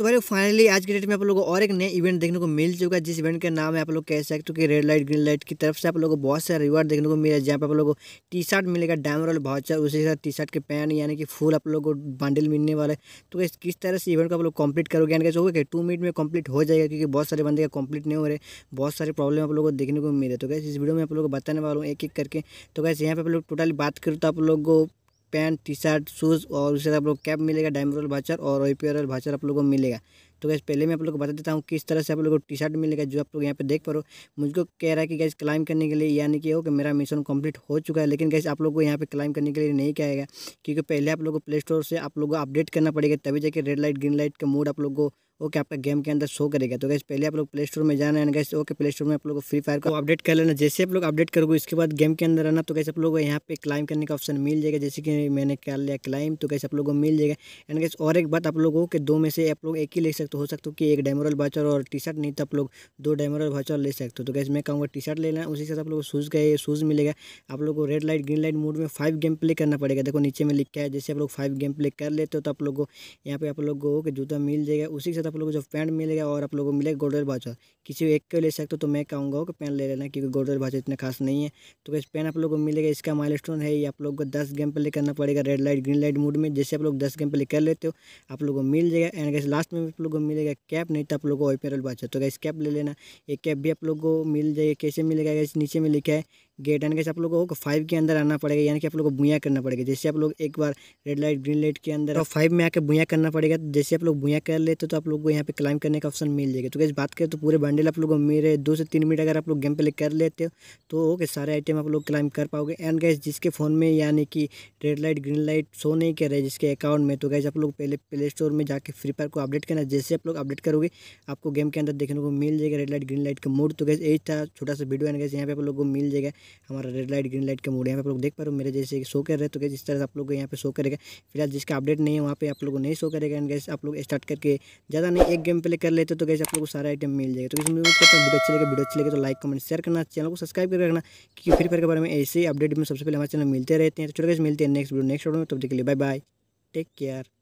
तो भाई फाइनली आज के डेट में आप लोगों को और एक नया इवेंट देखने को मिल चुका है जिस इवेंट का नाम है आप लोग कह सकते हो कि रेड लाइट ग्रीन लाइट की तरफ से आप लोगों को बहुत सारे रिवार्ड देखने को मिला जहाँ पर आप लोगों को टी शर्ट मिलेगा डायमंड वाले भाउचर उसी के साथ टी शर्ट के पैन यानी कि फुल आप लोगों को बंडल मिलने वाले तो किस तरह से इवेंट को आप लोग कम्प्लीट करोगे यानी कैसे होगा टू मिनट में कम्प्लीट हो जाएगा क्योंकि बहुत सारे बंदे का कम्प्लीट नहीं हो रहे बहुत सारे प्रॉब्लम आप लोग को देखने को मिले तो कैसे इस वीडियो में आप लोग को बताने वाला हूँ एक एक करके तो कैसे यहाँ पर आप लोग टोटली बात करें तो आप लोग को पैंट टी शर्ट शूज़ और उसके साथ आप लोग कैप मिलेगा रोल भाचर और ओपीआरएल भाचर आप लोग को मिलेगा तो गैस पहले मैं आप लोग को बता देता हूँ किस तरह से आप लोग को टी शर्ट मिलेगा जो आप लोग यहाँ पे देख पा रहे हो मुझको कह रहा है कि गैस क्लाइम करने के लिए यानी कि हो कि मेरा मिशन कंप्लीट हो चुका है लेकिन गैस आप लोग को यहाँ पे क्लाइम करने के लिए नहीं कहेगा क्योंकि पहले आप लोग को प्ले स्टोर से आप लोग को अपडेट करना पड़ेगा तभी जाके रेड लाइट ग्रीन लाइट का मूड आप लोग को ओके आपका गेम के अंदर शो करेगा तो गैस पहले आप लोग प्ले स्टोर में जाना है गैस ओके प्ले स्टोर में आप लोग फ्री फायर को अपडेट कर लेना जैसे आप लोग अपडेट करोगे इसके बाद गेम के अंदर आना तो कैसे आप लोग को यहाँ पे क्लाइम करने का ऑप्शन मिल जाएगा जैसे कि मैंने कर लिया क्लाइम तो कैसे आप लोग को मिल जाएगा एंड गैस और एक बात आप लोगों के दो में से आप लोग एक ही ले सकते हो सकते हो कि एक डेमोरल बाचर और टी शर्ट नहीं तो आप लोग दो डेमोरल बाचर ले सकते हो तो कैसे मैं कहूँगा टी शर्ट लेना उसी के साथ आप लोग को शूज़ का ये शूज़ मिलेगा आप लोग को red light green light mood में फाइव गेम प्ले करना पड़ेगा देखो नीचे में लिखा है जैसे आप लोग फाइव गेम प्ले कर लेते हो तो आप लोग को यहाँ पे आप लोग को जूता मिल जाएगा उसी के साथ आप लोगों को जो पैंट मिलेगा और आप लोगों को मिलेगा गोडरेज भाचा किसी एक को ले सकते हो तो मैं कहूँगा कि पेन ले लेना क्योंकि गोडरेज भाचा इतना खास नहीं है तो कैसे पेन आप लोग को मिलेगा इसका माइल है ये आप लोग को दस गेम प्ले करना पड़ेगा red light green light mood में जैसे आप लोग दस गेम प्ले कर लेते हो आप लोग को मिल जाएगा एंड कैसे लास्ट में आप लोग को मिलेगा कैप नहीं तो आप लोग को ओपेरल भाचा तो कैसे कैप ले लेना एक कैप भी आप लोग को मिल जाएगा कैसे मिलेगा कैसे नीचे में लिखा है गेट यानी कि आप लोगों को फाइव के अंदर आना पड़ेगा यानी कि आप लोगों को बुया करना पड़ेगा जैसे आप लोग एक बार रेड लाइट ग्रीन लाइट के अंदर फाइव में आकर बुया करना पड़ेगा तो जैसे आप लोग बुया कर लेते तो आप लोग को यहाँ पे क्लाइम करने का ऑप्शन मिल जाएगा तो कैसे बात करें तो पूरे बंडल आप लोगों को मेरे दो से तीन मिनट अगर आप लोग गेम प्ले कर लेते हो तो ओके सारे आइटम आप लोग क्लाइम कर पाओगे एंड गैस जिसके फ़ोन में यानी कि red light green light show नहीं कर रहे जिसके अकाउंट में तो गैस आप लोग पहले प्ले स्टोर में जाकर फ्री फायर को अपडेट करना जैसे आप लोग अपडेट करोगे आपको गेम के अंदर देखने को मिल जाएगा रेड लाइट ग्रीन लाइट का मूड तो गैस यही था छोटा सा वीडियो एंड गैस यहाँ पे आप लोग को मिल जाएगा हमारा रेड लाइट ग्रीन लाइट का मोड यहाँ पे आप लोग देख पा रहे हो मेरे जैसे शो कर रहे तो जिस तरह से आप लोग को यहाँ पे शो करेगा फिलहाल जिसका अपडेट नहीं है वहाँ पे आप लोग को नहीं शो करेगा एंड गैस आप लोग स्टार्ट करके ज़्यादा नहीं एक गेम प्ले कर लेते तो कैसे आप लोग को सारा आइटम मिल जाएगा तो इसमें वीडियो अच्छी लगे वीडियो अच्छी लगे तो लाइक कमेंट शेयर करना चैनल को सब्सक्राइब कर रखना क्योंकि फिर फिर के बारे में ऐसे अपडेट में सबसे पहले हमारे चैनल मिलते रहते हैं तो छोटे कैसे मिलते हैं नेक्स्ट वीडियो नेक्स्ट वीडियो में तब देख लिए बाय बाय टेक केयर